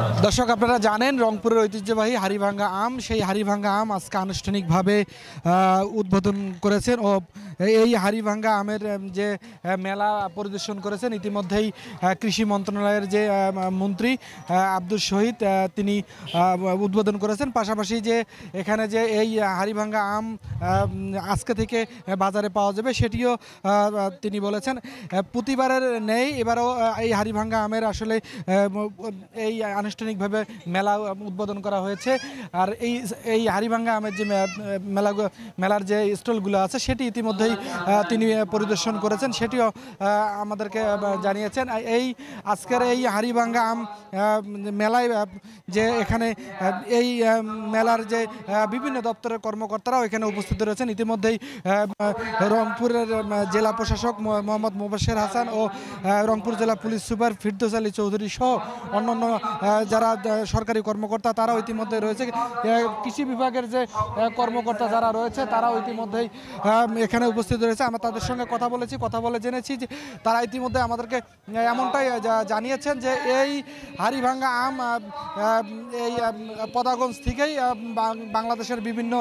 Uh, দর্শক আপনারা জানেন রংপুরের ঐতিহ্যবাহী হাড়িভাঙ্গা আম সেই হাড়িভাঙ্গা আম আজকে আনুষ্ঠানিকভাবে উদ্বোধন করেছেন ও এই হাড়িভাঙ্গা আমের যে মেলা পরিদর্শন করেছেন ইতিমধ্যেই কৃষি মন্ত্রণালয়ের যে মন্ত্রী আব্দুল শহীদ তিনি উদ্বোধন করেছেন পাশাপাশি যে এখানে যে এই হাড়িভাঙ্গা আম আজকে থেকে বাজারে পাওয়া যাবে সেটিও তিনি বলেছেন প্রতিবারের নেই এবারও এই হাড়িভাঙ্গা আমের আসলে এই আনুষ্ঠানিক আনুষ্ঠানিকভাবে মেলা উদ্বোধন করা হয়েছে আর এই এই হারিভাঙ্গা আমের যে মেলা মেলার যে স্টলগুলো আছে সেটি ইতিমধ্যেই তিনি পরিদর্শন করেছেন সেটিও আমাদেরকে জানিয়েছেন এই আজকের এই হারিভাঙ্গা আম মেলায় যে এখানে এই মেলার যে বিভিন্ন দপ্তরের কর্মকর্তারাও এখানে উপস্থিত রয়েছেন ইতিমধ্যেই রংপুরের জেলা প্রশাসক মোহাম্মদ মুবাসের হাসান ও রংপুর জেলা পুলিশ সুপার ফিরদোস আলী চৌধুরী সহ অন্যান্য যারা সরকারি কর্মকর্তা তারাও ইতিমধ্যে রয়েছে কৃষি বিভাগের যে কর্মকর্তা যারা রয়েছে তারাও ইতিমধ্যেই এখানে উপস্থিত রয়েছে আমরা তাদের সঙ্গে কথা বলেছি কথা বলে জেনেছি যে তারা ইতিমধ্যে আমাদেরকে এমনটাই জানিয়েছেন যে এই হাড়িভাঙ্গা আম এই পদাগঞ্জ থেকেই বাংলাদেশের বিভিন্ন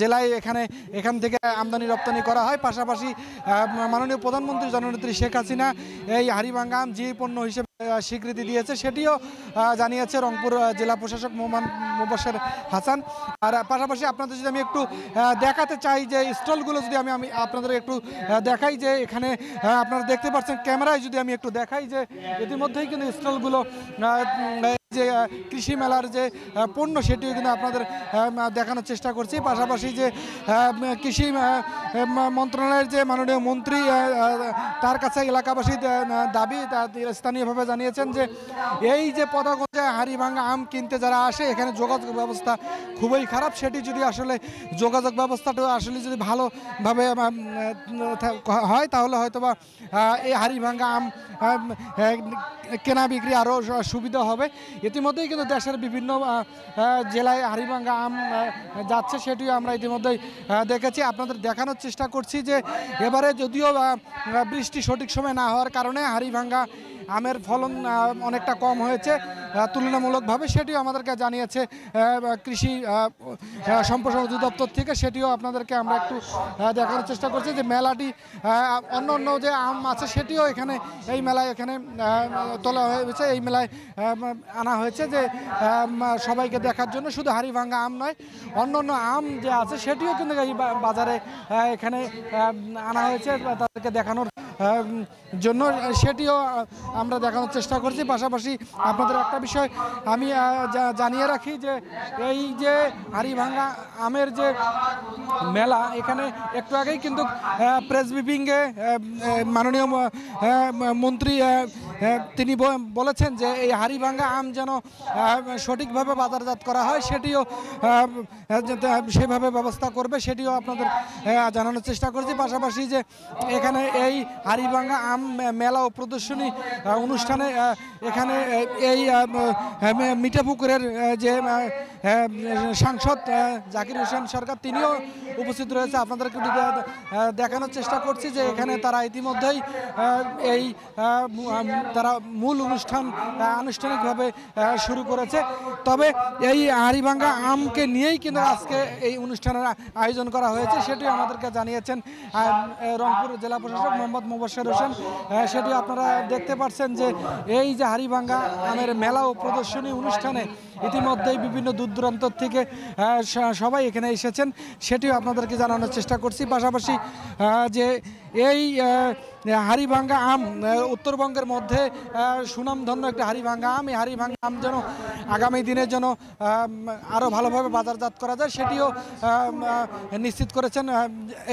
জেলায় এখানে এখান থেকে আমদানি রপ্তানি করা হয় পাশাপাশি মাননীয় প্রধানমন্ত্রী জননেত্রী শেখ হাসিনা এই হাড়িভাঙ্গা আম যে পণ্য হিসেবে স্বীকৃতি দিয়েছে সেটিও জানিয়েছে রংপুর জেলা প্রশাসক মোহাম্মদ মুবাসের হাসান আর পাশাপাশি আপনাদের যদি আমি একটু দেখাতে চাই যে স্টলগুলো যদি আমি আমি আপনাদের একটু দেখাই যে এখানে আপনারা দেখতে পাচ্ছেন ক্যামেরায় যদি আমি একটু দেখাই যে ইতিমধ্যেই কিন্তু স্টলগুলো যে কৃষি মেলার যে পণ্য সেটিও কিন্তু আপনাদের দেখানোর চেষ্টা করছি পাশাপাশি যে কৃষি মন্ত্রণালয়ের যে মাননীয় মন্ত্রী তার কাছে এলাকাবাসী দাবি স্থানীয়ভাবে জানিয়েছেন যে এই যে পদাগঞ্জে হাড়িভাঙ্গা আম কিনতে যারা আসে এখানে যোগাযোগ ব্যবস্থা খুবই খারাপ সেটি যদি আসলে যোগাযোগ ব্যবস্থাটা আসলে যদি ভালোভাবে হয় তাহলে হয়তোবা এই হাড়িভাঙ্গা আম হ্যাঁ, কেনা বিক্রি আরও সুবিধা হবে ইতিমধ্যেই কিন্তু দেশের বিভিন্ন জেলায় হাড়িভাঙ্গা আম যাচ্ছে সেটিও আমরা ইতিমধ্যেই দেখেছি আপনাদের দেখানোর চেষ্টা করছি যে এবারে যদিও বৃষ্টি সঠিক সময় না হওয়ার কারণে হাড়িভাঙ্গা আমের ফলন অনেকটা কম হয়েছে তুলনামূলকভাবে সেটিও আমাদেরকে জানিয়েছে কৃষি সম্প্রসারণ অধিদপ্তর থেকে সেটিও আপনাদেরকে আমরা একটু দেখানোর চেষ্টা করছি যে মেলাটি অন্য অন্য যে আম আছে সেটিও এখানে এই মেলায় এখানে তোলা হয়েছে এই মেলায় আনা হয়েছে যে সবাইকে দেখার জন্য শুধু হাড়ি আম নয় অন্য অন্য আম যে আছে সেটিও কিন্তু এই বাজারে এখানে আনা হয়েছে তাদেরকে দেখানোর জন্য সেটিও আমরা দেখানোর চেষ্টা করছি পাশাপাশি আপনাদের একটা বিষয় আমি জানিয়ে রাখি যে এই যে হাড়িভাঙ্গা আমের যে মেলা এখানে একটু আগেই কিন্তু প্রেস ব্রিফিংয়ে মাননীয় মন্ত্রী হ্যাঁ, তিনি বলেছেন যে এই হাড়িভাঙ্গা আম যেন সঠিকভাবে বাজারজাত করা হয় সেটিও সেভাবে ব্যবস্থা করবে সেটিও আপনাদের জানানোর চেষ্টা করছি পাশাপাশি যে এখানে এই হাড়িভাঙ্গা আম মেলা ও প্রদর্শনী অনুষ্ঠানে এখানে এই মিঠাপুকুরের যে সাংসদ জাকির হোসেন সরকার তিনিও উপস্থিত রয়েছে আপনাদেরকে দেখানোর চেষ্টা করছি যে এখানে তারা ইতিমধ্যেই এই তারা মূল অনুষ্ঠান আনুষ্ঠানিকভাবে শুরু করেছে তবে এই আরিভাঙ্গা আমকে নিয়েই কিন্তু আজকে এই অনুষ্ঠানের আয়োজন করা হয়েছে সেটি আমাদেরকে জানিয়েছেন রংপুর জেলা প্রশাসক মোহাম্মদ মুবাসের হোসেন সেটি আপনারা দেখতে পাচ্ছেন যে এই যে হারিভাঙ্গা আমের মেলা ও প্রদর্শনী অনুষ্ঠানে ইতিমধ্যেই বিভিন্ন দূর দূরান্ত থেকে সবাই এখানে এসেছেন সেটিও আপনাদেরকে জানানোর চেষ্টা করছি পাশাপাশি যে এই হাড়িভাঙ্গা আম উত্তরবঙ্গের মধ্যে সুনামধন্য একটা হাড়িভাঙ্গা আম এই হাড়িভাঙ্গা আম যেন আগামী দিনের জন্য আরও ভালোভাবে বাজারজাত করা যায় সেটিও নিশ্চিত করেছেন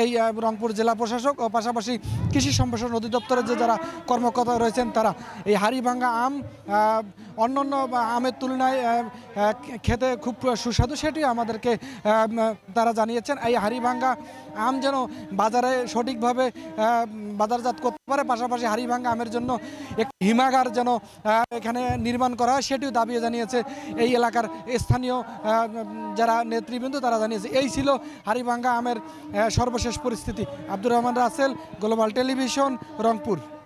এই রংপুর জেলা প্রশাসক ও পাশাপাশি কৃষি সম্প্রসারণ অধিদপ্তরের যে যারা কর্মকর্তা রয়েছেন তারা এই হাড়িভাঙ্গা আম অন্যান্য আমের তুলনায় খেতে খুব সুস্বাদু সেটি আমাদেরকে তারা জানিয়েছেন এই হাড়িভাঙ্গা আম যেন বাজারে সঠিকভাবে বাজারজাত করতে পারে পাশাপাশি হাড়িভাঙ্গা আমের জন্য একটি হিমাগার যেন এখানে নির্মাণ করা হয় সেটিও দাবিও জানিয়েছে জানিয়েছে এই এলাকার স্থানীয় যারা নেতৃবৃন্দ তারা জানিয়েছে এই ছিল হারিভাঙ্গা আমের সর্বশেষ পরিস্থিতি আব্দুর রহমান রাসেল গ্লোবাল টেলিভিশন রংপুর